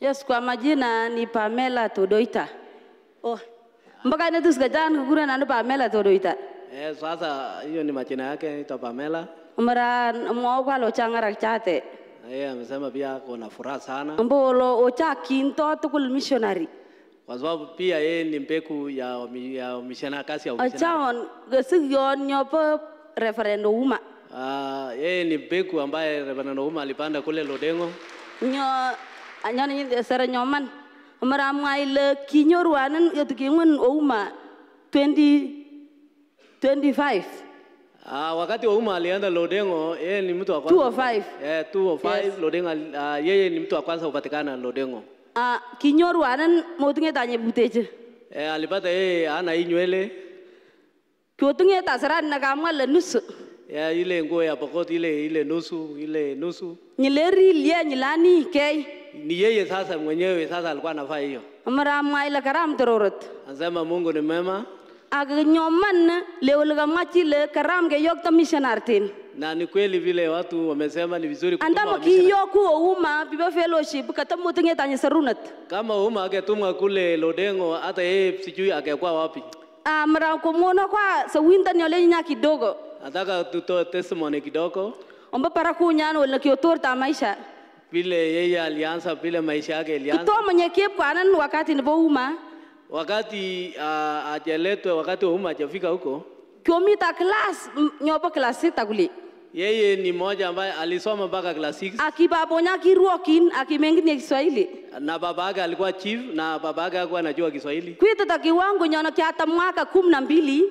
Yes, kwa majina ni Pamela Todoita. Oh. Mpaka tu tusikajana kukura na Pamela Todoita. Eh, sasa hiyo ni majina yake ni Pamela. Mara mwao lochangara chate. Eh, amesema pia na furaha sana. Mbolo ocha kinto tukul missionary. Kwa sababu pia yeye ni mpeku ya ya mishana kasi ya mishana. Achaon gesigion nyopo referendum uma. Ah, yeye ni mpeku ambaye referendum uma alipanda kule Lodengo. Nyo anyone nyi sere nyoman mara mngai le kinyoruanen yotukingwen ouma 20 25 Ah, wakati wa Ouma alienda Lodengo, yeye ni mtu wa kwanza. 205. Eh, 205 yes. Lodengo uh, yeye ni mtu wa kwanza kupatikana Lodengo. Ah, kinyoru anan motunge tanye buteje. Eh, alipata yeye ana hii nywele. Kiotunge tasara na kama le nusu. Ya ile nguo ya pokoti ile ile nusu ile nusu. Nyileri ile nyilani kei ni yeye sasa mwenyewe sasa alikuwa anafaa hiyo. Amram ngaila karam tororot Anasema Mungu ni mema. Agnyoman leulga machi le karam ge yokta missionary na ni kweli vile watu wamesema ni vizuri andamo kiyoku uma biba fellowship kata mutinge tanye sarunat kama uma agetumwa kule Lodengo hata yeye sijui agekuwa wapi amra kumuona kwa sawinda nyole nya kidogo nataka tutoe testimony kidogo omba para kunyana wala kiotor ta maisha vile yeye alianza, vile maisha yake ilianza. Kutoa mwenye kwanan wakati nilipouma, wakati uh, ah, ajaletwe, wakati uma ajafika huko kiomita class nyopo class sita kuli yeye ni mmoja ambaye alisoma mpaka class 6 akibabonya Kiruokin ni Kiswahili na babake alikuwa chief na babake hakuwa anajua Kiswahili kwitata kiwango nyana kiata mwaka kumi na mbili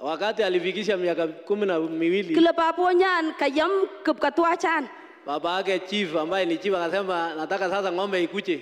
wakati alifikisha miaka kumi na miwili kile nyan kayam kapkatwachan baba yake chief ambaye ni chief akasema, nataka sasa ng'ombe ikuche.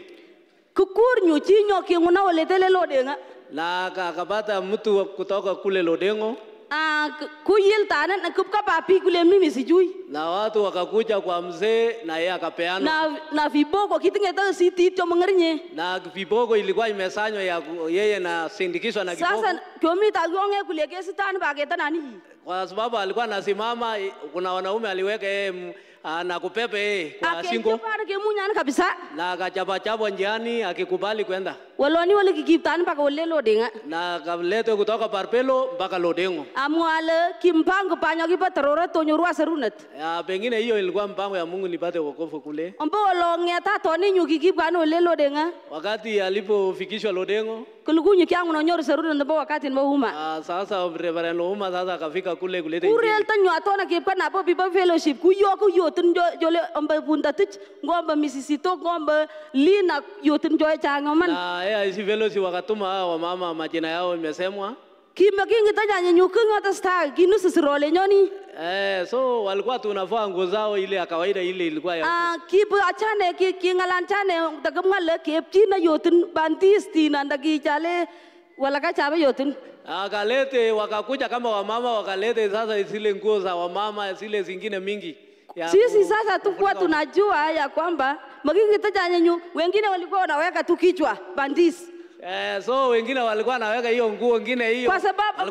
Kukur nyu chi nyo ki lodenga. Na akapata mtu kutoka kule Lodengo. Ah, kuyil tane na kupka papi kule mimi sijui. Na watu wakakuja kwa mzee na yeye akapeana. Na na viboko ta si tito mngerinye. Na viboko ilikuwa imesanywa ya yeye na sindikishwa na kiboko. Sasa kiomita gonge kule kesi tani bageta nani? Kwa sababu alikuwa anasimama kuna wanaume aliweka yeye anakupepee kwa singo. Akechapa kabisa. Na kachapa chapa njiani akikubali kwenda. Waloni walikikiptani paka wale Lodeng'a. Na akaletwe kutoka Parpelo mpaka Lodeng'o. Amuale kimpango panyo terora tonyoru serunet. Ya, pengine hiyo ilikuwa mpango ya Mungu nipate wokovu kule. walo ngeta toni nyukikipkani wale Lodeng'a. Wakati alipofikishwa Lodeng'o kulukunyu kyangu nonyoru serunat nebo wakati nebo Huma. Ah, sasa Reverend Huma sasa kafika kule kuleta Injili. tanyo atona napo biba fellowship kuyo kuyo yotin jole ombe buntatich ngombe misisito ngombe lina yotin joe changoman ah eh si velo si wakatuma wa mama majina yao imesemwa kime kingi tanya nyukinga tasta kinusu sirole nyoni Eh, so walikuwa tunavaa nguo zao ile ya kawaida ile ilikuwa ya Ah, kibu achane ki kingalan chane dagamngale kepchina yotin bandistina ndagichale yotun yotin akalete wakakuja kama wamama wakalete sasa zile nguo za wamama zile zingine mingi sisi sasa tukuwa tunajua ya kwamba magigito nyenyu wengine walikuwa wanaweka tu kichwa bandis Eh, so wengine walikuwa naweka hiyo nguo wengine hiyo kwa sababu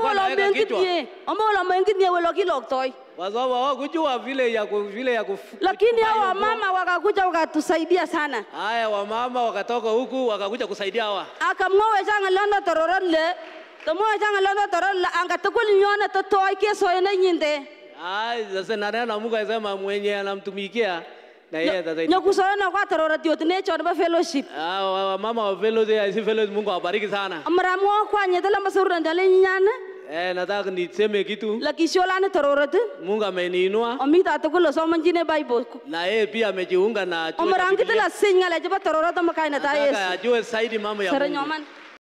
omolomengine kilo welokiloktoi kwa sababu hawakujua vile ya ku, vile ya kufu, lakini hao wamama wakakuja wakatusaidia sana. Haya, wamama wakatoka huku wakakuja kusaidia hawa akamwowe changa londo tororo le tomwowe changa londo tororo la nyona totoike soene nyinde sasa na neno Mungu asema mwenye anamtumikia na yeye atasaidia. Nyokusoro na kwa tarora tio tene chon ba fellowship. Ah mama wa fellowship hizi fellowship Mungu awabariki sana. Mramo kwa nyedela masuru na ndale nyana. Eh, nataka niseme kitu. Lakisho lana tororot. Mungu ameniinua. Omita tukul soma njine Bible. Na yeye pia amejiunga na chuo. Omrangi tela singa leje ba tororot makaina ta Yesu. Nataka ajue zaidi mambo ya Mungu.